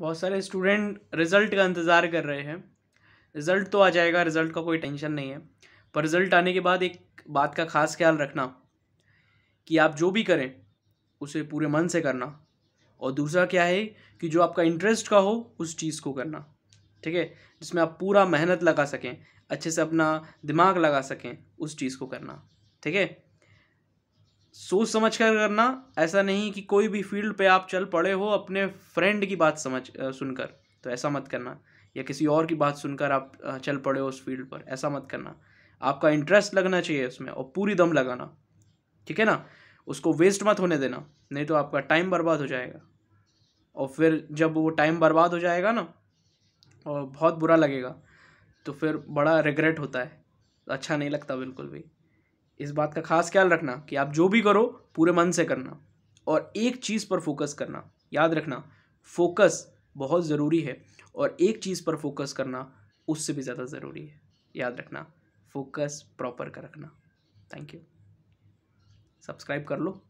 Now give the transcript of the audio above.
बहुत सारे student result का इंतज़ार कर रहे हैं रिज़ल्ट तो आ जाएगा रिज़ल्ट का कोई टेंशन नहीं है पर रिज़ल्ट आने के बाद एक बात का ख़ास ख्याल रखना कि आप जो भी करें उसे पूरे मन से करना और दूसरा क्या है कि जो आपका इंटरेस्ट का हो उस चीज़ को करना ठीक है जिसमें आप पूरा मेहनत लगा सकें अच्छे से अपना दिमाग लगा सकें उस चीज़ को करना ठीक है सोच समझ कर करना ऐसा नहीं कि कोई भी फील्ड पे आप चल पड़े हो अपने फ्रेंड की बात समझ सुनकर तो ऐसा मत करना या किसी और की बात सुनकर आप चल पड़े हो उस फील्ड पर ऐसा मत करना आपका इंटरेस्ट लगना चाहिए उसमें और पूरी दम लगाना ठीक है ना उसको वेस्ट मत होने देना नहीं तो आपका टाइम बर्बाद हो जाएगा और फिर जब वो टाइम बर्बाद हो जाएगा ना और बहुत बुरा लगेगा तो फिर बड़ा रिग्रेट होता है अच्छा नहीं लगता बिल्कुल भी इस बात का खास ख्याल रखना कि आप जो भी करो पूरे मन से करना और एक चीज़ पर फोकस करना याद रखना फोकस बहुत ज़रूरी है और एक चीज़ पर फोकस करना उससे भी ज़्यादा ज़रूरी है याद रखना फोकस प्रॉपर का रखना थैंक यू सब्सक्राइब कर लो